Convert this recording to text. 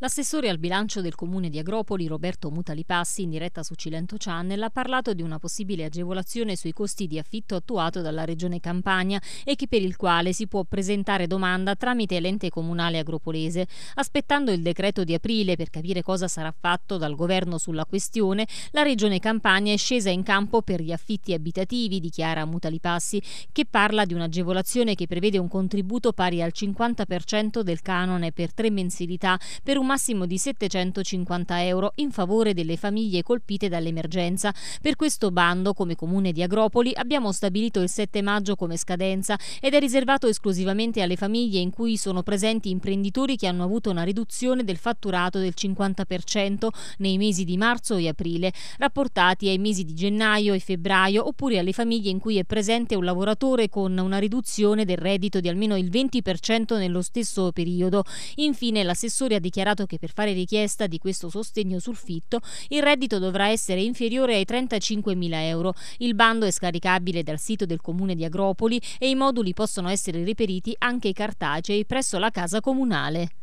L'assessore al bilancio del comune di Agropoli, Roberto Mutalipassi, in diretta su Cilento Channel, ha parlato di una possibile agevolazione sui costi di affitto attuato dalla Regione Campania e che per il quale si può presentare domanda tramite l'ente comunale agropolese. Aspettando il decreto di aprile per capire cosa sarà fatto dal governo sulla questione, la Regione Campania è scesa in campo per gli affitti abitativi, dichiara Mutalipassi, che parla di un'agevolazione che prevede un contributo pari al 50% del canone per tre mensilità per un un massimo di 750 euro in favore delle famiglie colpite dall'emergenza. Per questo bando, come Comune di Agropoli, abbiamo stabilito il 7 maggio come scadenza ed è riservato esclusivamente alle famiglie in cui sono presenti imprenditori che hanno avuto una riduzione del fatturato del 50% nei mesi di marzo e aprile, rapportati ai mesi di gennaio e febbraio, oppure alle famiglie in cui è presente un lavoratore con una riduzione del reddito di almeno il 20% nello stesso periodo. Infine, l'assessore ha dichiarato precisato che per fare richiesta di questo sostegno sul fitto il reddito dovrà essere inferiore ai 35.000 euro. Il bando è scaricabile dal sito del comune di Agropoli e i moduli possono essere reperiti anche cartacei presso la casa comunale.